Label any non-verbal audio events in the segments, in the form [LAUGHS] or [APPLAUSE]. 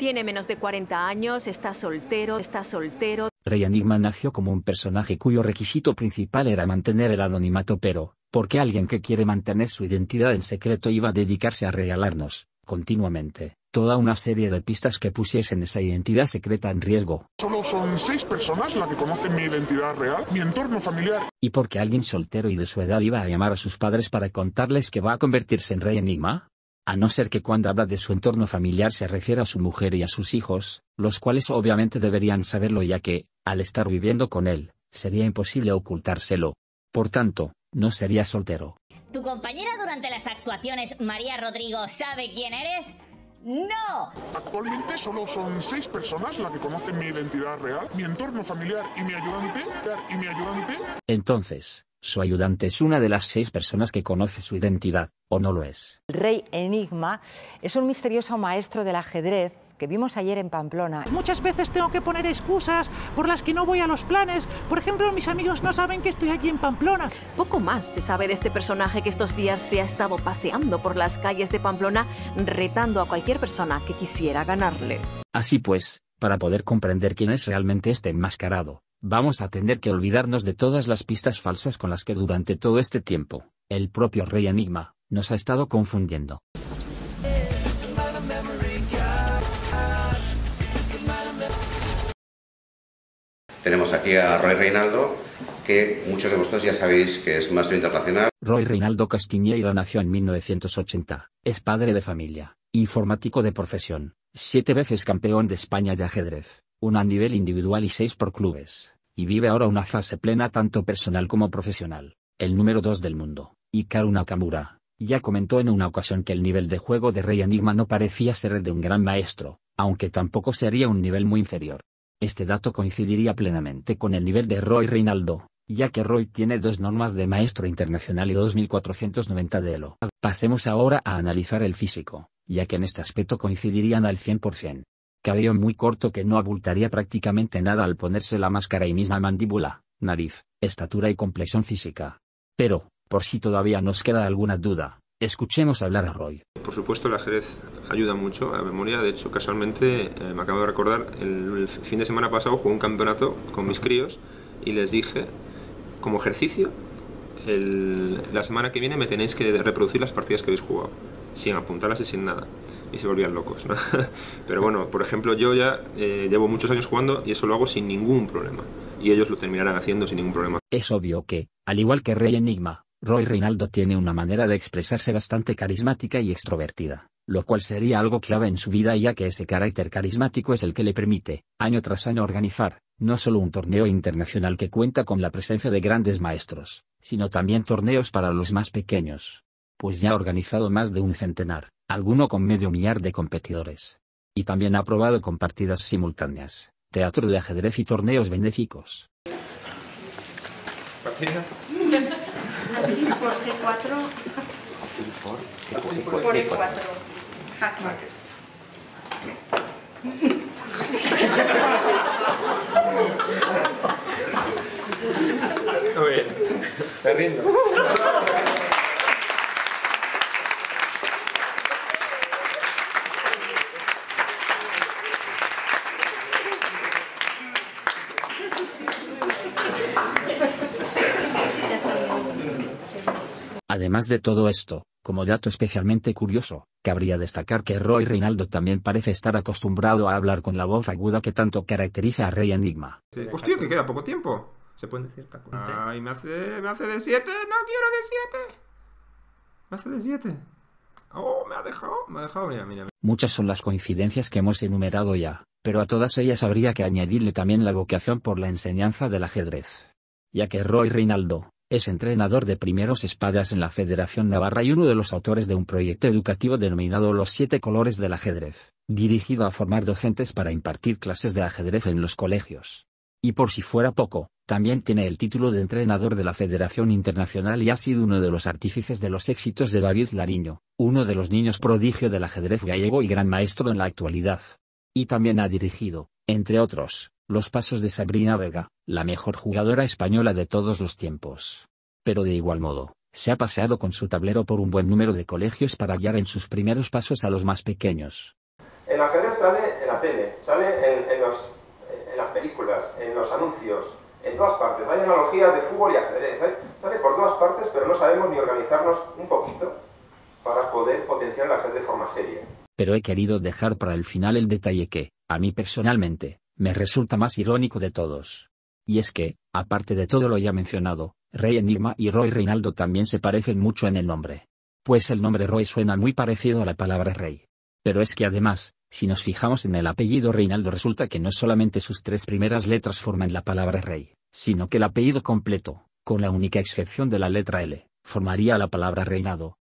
Tiene menos de 40 años, está soltero, está soltero. Rey Enigma nació como un personaje cuyo requisito principal era mantener el anonimato, pero, ¿por qué alguien que quiere mantener su identidad en secreto iba a dedicarse a regalarnos, continuamente, toda una serie de pistas que pusiesen esa identidad secreta en riesgo? Solo son seis personas las que conocen mi identidad real, mi entorno familiar. ¿Y por qué alguien soltero y de su edad iba a llamar a sus padres para contarles que va a convertirse en Rey Enigma? a no ser que cuando habla de su entorno familiar se refiera a su mujer y a sus hijos, los cuales obviamente deberían saberlo ya que, al estar viviendo con él, sería imposible ocultárselo. Por tanto, no sería soltero. ¿Tu compañera durante las actuaciones, María Rodrigo, sabe quién eres? ¡No! Actualmente solo son seis personas las que conocen mi identidad real, mi entorno familiar y mi ayudante, y mi ayudante. Entonces, su ayudante es una de las seis personas que conoce su identidad, o no lo es. El rey Enigma es un misterioso maestro del ajedrez que vimos ayer en Pamplona. Muchas veces tengo que poner excusas por las que no voy a los planes. Por ejemplo, mis amigos no saben que estoy aquí en Pamplona. Poco más se sabe de este personaje que estos días se ha estado paseando por las calles de Pamplona retando a cualquier persona que quisiera ganarle. Así pues, para poder comprender quién es realmente este enmascarado, Vamos a tener que olvidarnos de todas las pistas falsas con las que durante todo este tiempo, el propio Rey Enigma, nos ha estado confundiendo. Tenemos aquí a Roy Reinaldo, que muchos de vosotros ya sabéis que es maestro internacional. Roy Reinaldo Castiñeira nació en 1980, es padre de familia, informático de profesión, siete veces campeón de España de ajedrez, una a nivel individual y seis por clubes, y vive ahora una fase plena tanto personal como profesional. El número 2 del mundo, Hikaru Nakamura, ya comentó en una ocasión que el nivel de juego de Rey Enigma no parecía ser el de un gran maestro, aunque tampoco sería un nivel muy inferior. Este dato coincidiría plenamente con el nivel de Roy Reinaldo, ya que Roy tiene dos normas de maestro internacional y 2490 de Elo. Pasemos ahora a analizar el físico, ya que en este aspecto coincidirían al 100% cabello muy corto que no abultaría prácticamente nada al ponerse la máscara y misma mandíbula, nariz, estatura y complexión física. Pero, por si todavía nos queda alguna duda, escuchemos hablar a Roy. Por supuesto, el ajedrez ayuda mucho a la memoria. De hecho, casualmente, eh, me acabo de recordar, el, fin de semana pasado jugué un campeonato con mis críos y les dije, como ejercicio, la semana que viene me tenéis que reproducir las partidas que habéis jugado, sin apuntarlas y sin nada y se volvían locos. [LAUGHS] Pero bueno, por ejemplo, yo ya eh, llevo muchos años jugando y eso lo hago sin ningún problema. Y ellos lo terminarán haciendo sin ningún problema. Es obvio que, al igual que Rey Enigma, Roy Reinaldo tiene una manera de expresarse bastante carismática y extrovertida, lo cual sería algo clave en su vida ya que ese carácter carismático es el que le permite, año tras año, organizar, no solo un torneo internacional que cuenta con la presencia de grandes maestros, sino también torneos para los más pequeños. Pues ya ha organizado más de un centenar, alguno con medio millar de competidores. Y también ha probado con partidas simultáneas, teatro de ajedrez y torneos benéficos. C4. 4 Además de todo esto, como dato especialmente curioso, cabría destacar que Roy Reinaldo también parece estar acostumbrado a hablar con la voz aguda que tanto caracteriza a Rey Enigma. Hostia, que queda poco tiempo. Se pueden decir cuenta. Ay, me hace, me hace de siete. no quiero de siete. Me hace de siete. Oh, me ha dejado, me ha dejado, mira, mira. Muchas son las coincidencias que hemos enumerado ya, pero a todas ellas habría que añadirle también la vocación por la enseñanza del ajedrez. Ya que Roy Reinaldo, es entrenador de primeros espadas en la Federación Navarra y uno de los autores de un proyecto educativo denominado Los Siete Colores del Ajedrez, dirigido a formar docentes para impartir clases de ajedrez en los colegios. Y por si fuera poco, también tiene el título de entrenador de la Federación Internacional y ha sido uno de los artífices de los éxitos de David Lariño, uno de los niños prodigio del ajedrez gallego y gran maestro en la actualidad. Y también ha dirigido, entre otros, los pasos de Sabrina Vega, la mejor jugadora española de todos los tiempos. Pero de igual modo, se ha paseado con su tablero por un buen número de colegios para guiar en sus primeros pasos a los más pequeños. El ajedrez sale en la tele, sale en, las películas, en los anuncios, en todas partes. Hay analogías de fútbol y ajedrez, ¿eh? sale por todas partes, pero no sabemos ni organizarnos un poquito para poder potenciar la ajedrez de forma seria. Pero he querido dejar para el final el detalle que, a mí personalmente, me resulta más irónico de todos. Y es que, aparte de todo lo ya mencionado, Rey Enigma y Roy Reinaldo también se parecen mucho en el nombre. Pues el nombre Roy suena muy parecido a la palabra rey. Pero es que además, si nos fijamos en el apellido Reinaldo resulta que no solamente sus tres primeras letras forman la palabra rey, sino que el apellido completo, con la única excepción de la letra L, formaría la palabra reinado.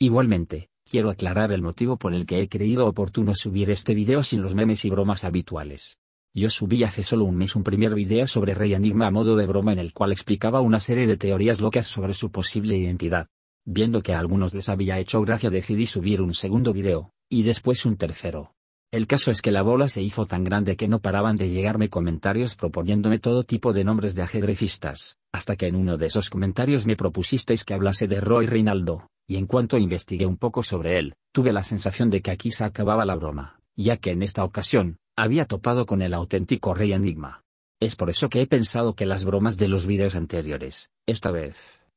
Igualmente, Quiero aclarar el motivo por el que he creído oportuno subir este video sin los memes y bromas habituales. Yo subí hace solo un mes un primer video sobre Rey Enigma a modo de broma en el cual explicaba una serie de teorías locas sobre su posible identidad. Viendo que a algunos les había hecho gracia decidí subir un segundo video, y después un tercero. El caso es que la bola se hizo tan grande que no paraban de llegarme comentarios proponiéndome todo tipo de nombres de ajedrecistas, hasta que en uno de esos comentarios me propusisteis que hablase de Roy Reinaldo y en cuanto investigué un poco sobre él, tuve la sensación de que aquí se acababa la broma, ya que en esta ocasión, había topado con el auténtico rey enigma. Es por eso que he pensado que las bromas de los vídeos anteriores, esta vez,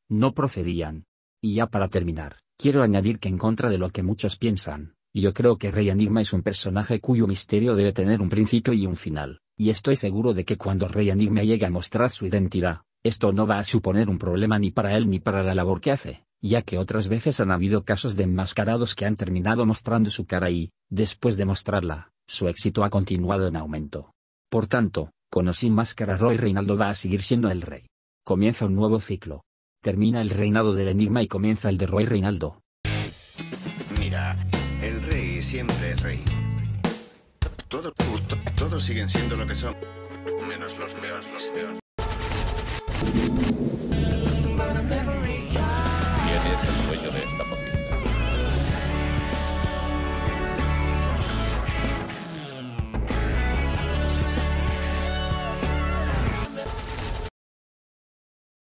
no procedían. Y ya para terminar, quiero añadir que en contra de lo que muchos piensan, yo creo que Rey Enigma es un personaje cuyo misterio debe tener un principio y un final, y estoy seguro de que cuando Rey Enigma llegue a mostrar su identidad, esto no va a suponer un problema ni para él ni para la labor que hace ya que otras veces han habido casos de enmascarados que han terminado mostrando su cara y, después de mostrarla, su éxito ha continuado en aumento. Por tanto, con o sin máscara Roy Reinaldo va a seguir siendo el rey. Comienza un nuevo ciclo. Termina el reinado del enigma y comienza el de Roy Reinaldo. Mira, el rey siempre es rey. todos siguen siendo lo que son, menos los peores, los peores.